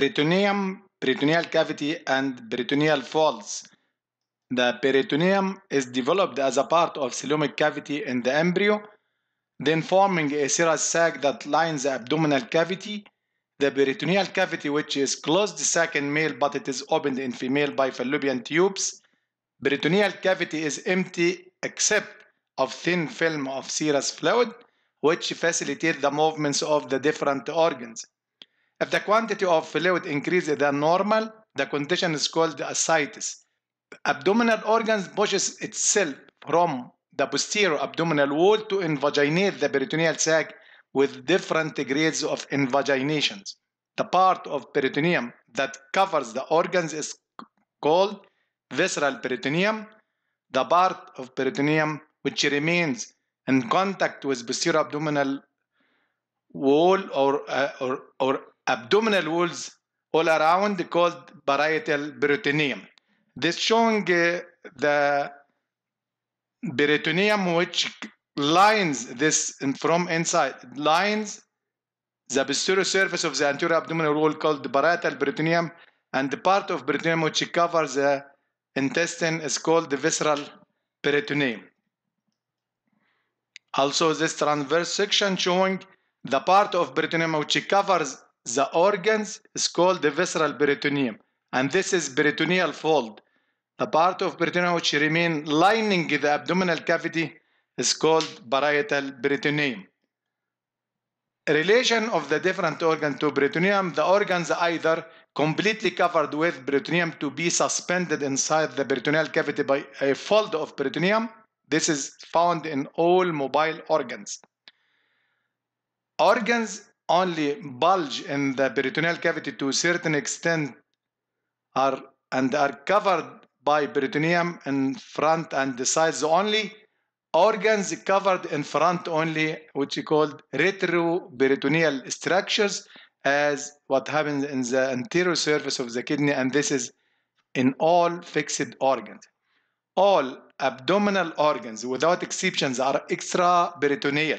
peritoneum, peritoneal cavity and peritoneal folds. The peritoneum is developed as a part of celomic cavity in the embryo, then forming a serous sac that lines the abdominal cavity. The peritoneal cavity, which is closed sac in male but it is opened in female by fallopian tubes. Peritoneal cavity is empty except of thin film of serous fluid, which facilitates the movements of the different organs. If the quantity of fluid increases than normal, the condition is called ascites. Abdominal organs pushes itself from the posterior abdominal wall to invaginate the peritoneal sac with different grades of invaginations. The part of peritoneum that covers the organs is called visceral peritoneum. The part of peritoneum which remains in contact with posterior abdominal wall or, uh, or, or abdominal walls all around called parietal peritoneum. This showing uh, the peritoneum which lines this from inside, lines the posterior surface of the anterior abdominal wall called parietal peritoneum and the part of peritoneum which covers the intestine is called the visceral peritoneum. Also this transverse section showing the part of peritoneum which covers the organs is called the visceral peritoneum and this is peritoneal fold the part of peritoneum which remain lining the abdominal cavity is called parietal peritoneum relation of the different organ to peritoneum the organs either completely covered with peritoneum to be suspended inside the peritoneal cavity by a fold of peritoneum this is found in all mobile organs organs only bulge in the peritoneal cavity to a certain extent are and are covered by peritoneum in front and the sides only organs covered in front only which is called retroperitoneal structures as what happens in the anterior surface of the kidney and this is in all fixed organs all abdominal organs without exceptions are extra peritoneal.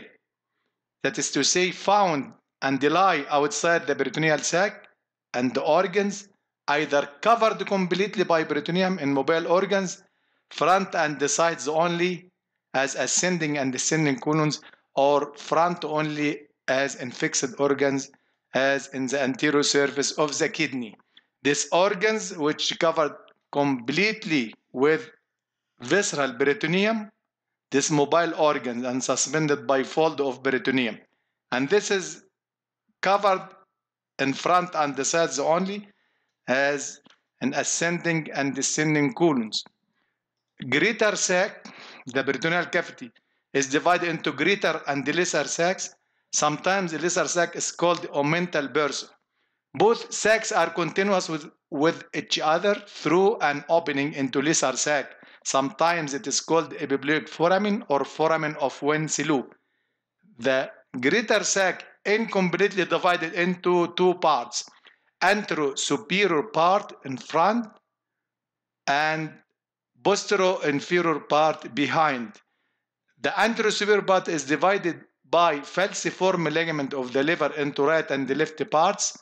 that is to say found and lie outside the peritoneal sac and the organs either covered completely by peritoneum in mobile organs, front and the sides only as ascending and descending columns or front only as in fixed organs as in the anterior surface of the kidney. These organs which covered completely with visceral peritoneum, this mobile organs and suspended by fold of peritoneum. And this is covered in front and the sides only has an ascending and descending columns. Greater sac, the peritoneal cavity, is divided into greater and lesser sacs. Sometimes the lesser sac is called omental bursa. Both sacs are continuous with, with each other through an opening into lesser sac. Sometimes it is called epibleuic foramen or foramen of Wenzel loop. The greater sac incompletely divided into two parts antero superior part in front and postero inferior part behind. The antero superior part is divided by falciform ligament of the liver into right and the left parts.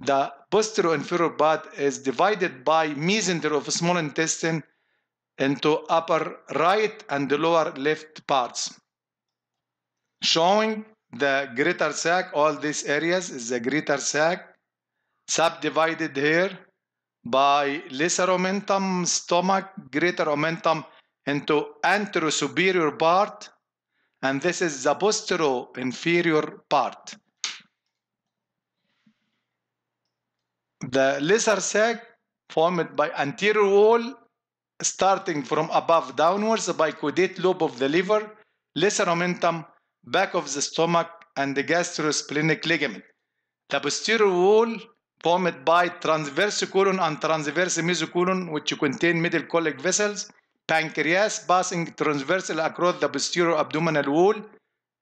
The postero inferior part is divided by mesenter of small intestine into upper right and the lower left parts, showing the greater sac, all these areas is the greater sac subdivided here by lesser omentum stomach, greater omentum into anterosuperior part, and this is the postero inferior part. The lesser sac formed by anterior wall starting from above downwards by caudate lobe of the liver, lesser omentum back of the stomach and the gastrosplenic ligament. The posterior wall formed by transverse colon and transverse mesocolon which contain middle colic vessels, pancreas passing transversal across the posterior abdominal wall,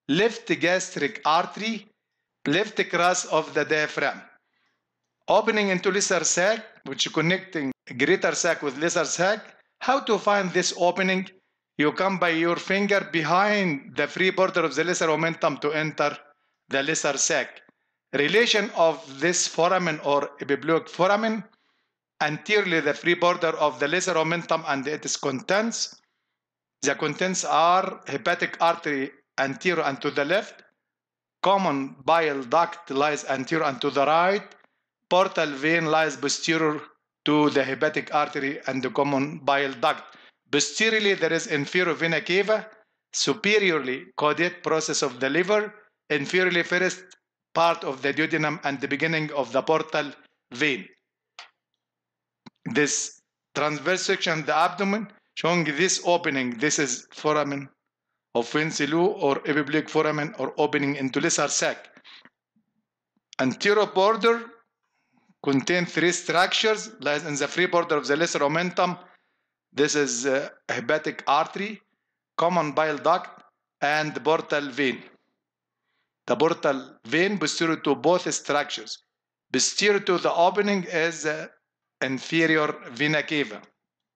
left gastric artery, left cross of the diaphragm. Opening into lesser sac, which connecting greater sac with lesser sac. How to find this opening? you come by your finger behind the free border of the lesser omentum to enter the lesser sac. Relation of this foramen or epibleuic foramen anteriorly the free border of the lesser omentum, and its contents. The contents are hepatic artery anterior and to the left, common bile duct lies anterior and to the right, portal vein lies posterior to the hepatic artery and the common bile duct. Posteriorly, there is inferior vena cava, superiorly cardiac process of the liver, inferiorly first part of the duodenum and the beginning of the portal vein. This transverse section of the abdomen showing this opening, this is foramen of Winslow or epiblic foramen or opening into lesser sac. Anterior border contain three structures lies in the free border of the lesser omentum this is uh, hepatic artery, common bile duct, and portal vein. The portal vein posterior to both structures. Posterior to the opening is uh, inferior vena cava.